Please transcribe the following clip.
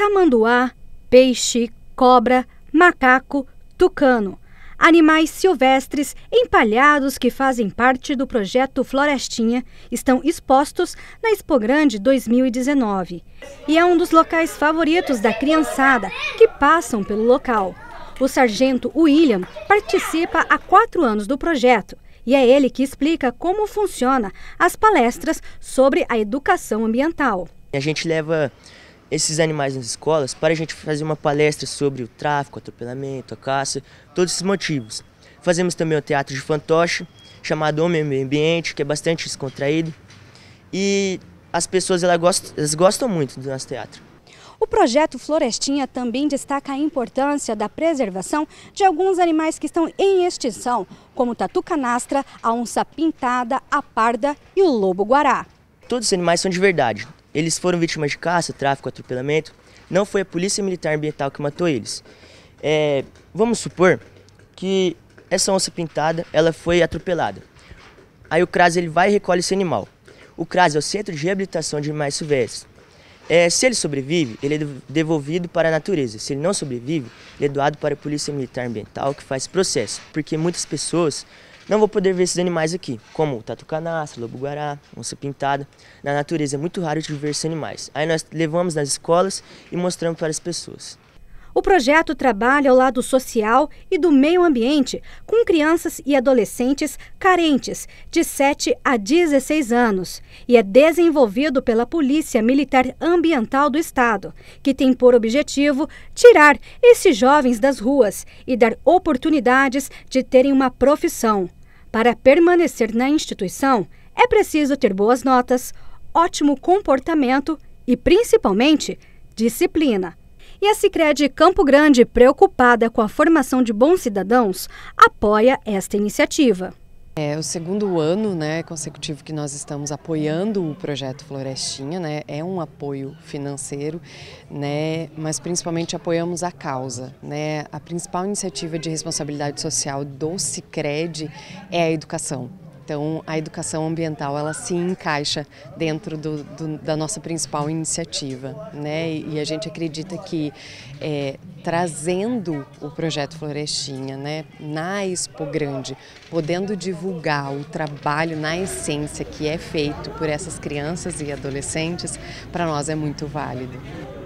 tamanduá, peixe, cobra, macaco, tucano. Animais silvestres empalhados que fazem parte do projeto Florestinha estão expostos na Expo Grande 2019. E é um dos locais favoritos da criançada que passam pelo local. O sargento William participa há quatro anos do projeto e é ele que explica como funciona as palestras sobre a educação ambiental. A gente leva esses animais nas escolas para a gente fazer uma palestra sobre o tráfico, o atropelamento, a caça, todos esses motivos. Fazemos também o teatro de fantoche, chamado Homem Meio Ambiente, que é bastante descontraído. E as pessoas elas gostam, elas gostam muito do nosso teatro. O projeto Florestinha também destaca a importância da preservação de alguns animais que estão em extinção, como o tatu canastra, a onça pintada, a parda e o lobo guará. Todos os animais são de verdade, eles foram vítimas de caça, tráfico, atropelamento. Não foi a polícia militar ambiental que matou eles. É, vamos supor que essa onça pintada ela foi atropelada. Aí o CRAS ele vai e recolhe esse animal. O CRAS é o Centro de Reabilitação de Animais Silvestres. É, se ele sobrevive, ele é devolvido para a natureza. Se ele não sobrevive, ele é doado para a Polícia Militar Ambiental, que faz processo. Porque muitas pessoas não vou poder ver esses animais aqui, como o tatu-canastra, lobo-guará, onça-pintada. Na natureza é muito raro de ver esses animais. Aí nós levamos nas escolas e mostramos para as pessoas. O projeto trabalha ao lado social e do meio ambiente com crianças e adolescentes carentes de 7 a 16 anos e é desenvolvido pela Polícia Militar Ambiental do Estado, que tem por objetivo tirar esses jovens das ruas e dar oportunidades de terem uma profissão. Para permanecer na instituição, é preciso ter boas notas, ótimo comportamento e, principalmente, disciplina. E a Cicred Campo Grande, preocupada com a formação de bons cidadãos, apoia esta iniciativa. É o segundo ano né, consecutivo que nós estamos apoiando o projeto Florestinha, né, é um apoio financeiro, né, mas principalmente apoiamos a causa. Né, a principal iniciativa de responsabilidade social do Cicred é a educação. Então, a educação ambiental ela se encaixa dentro do, do, da nossa principal iniciativa, né? E, a gente acredita que é, trazendo o projeto Florestinha, né, na Expo Grande, podendo divulgar o trabalho na essência que é feito por essas crianças e adolescentes, para nós é muito válido.